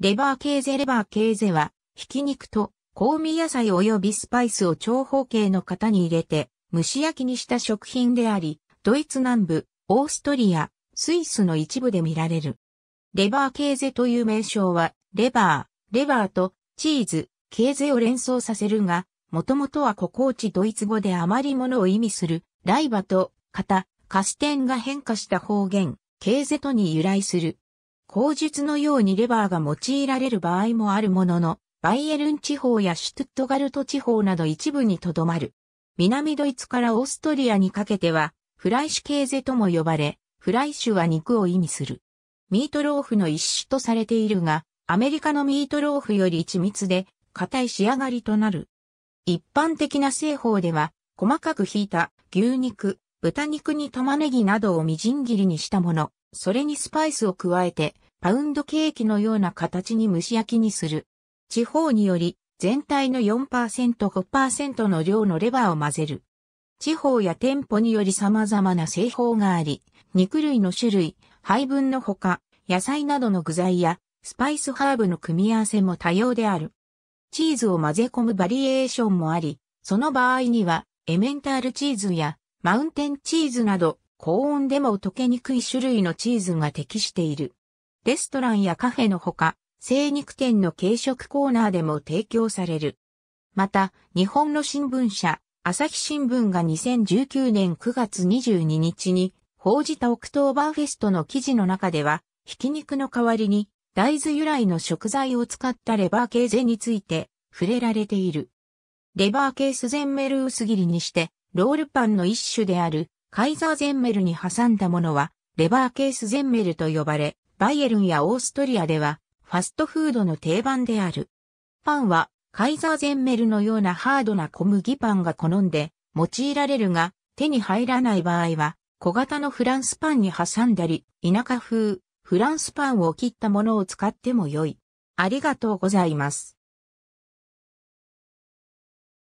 レバーケーゼレバーケーゼは、ひき肉と香味野菜及びスパイスを長方形の型に入れて、蒸し焼きにした食品であり、ドイツ南部、オーストリア、スイスの一部で見られる。レバーケーゼという名称は、レバー、レバーとチーズ、ケーゼを連想させるが、もともとは古高地ドイツ語で余り物を意味する、ライバと、型、カステンが変化した方言、ケーゼとに由来する。口述のようにレバーが用いられる場合もあるものの、バイエルン地方やシュトゥットガルト地方など一部にとどまる。南ドイツからオーストリアにかけては、フライシュケーゼとも呼ばれ、フライシュは肉を意味する。ミートローフの一種とされているが、アメリカのミートローフより一密で、硬い仕上がりとなる。一般的な製法では、細かくひいた牛肉、豚肉に玉ねぎなどをみじん切りにしたもの、それにスパイスを加えて、パウンドケーキのような形に蒸し焼きにする。地方により、全体の 4%5% の量のレバーを混ぜる。地方や店舗により様々な製法があり、肉類の種類、配分のほか、野菜などの具材や、スパイスハーブの組み合わせも多様である。チーズを混ぜ込むバリエーションもあり、その場合には、エメンタールチーズや、マウンテンチーズなど、高温でも溶けにくい種類のチーズが適している。レストランやカフェのほか、精肉店の軽食コーナーでも提供される。また、日本の新聞社、朝日新聞が2019年9月22日に報じたオクトーバーフェストの記事の中では、ひき肉の代わりに大豆由来の食材を使ったレバー系ゼについて触れられている。レバー系スゼンメル薄切りにして、ロールパンの一種であるカイザーゼンメルに挟んだものは、レバーケースゼンメルと呼ばれ、バイエルンやオーストリアでは、ファストフードの定番である。パンは、カイザーゼンメルのようなハードな小麦パンが好んで、用いられるが、手に入らない場合は、小型のフランスパンに挟んだり、田舎風、フランスパンを切ったものを使っても良い。ありがとうございます。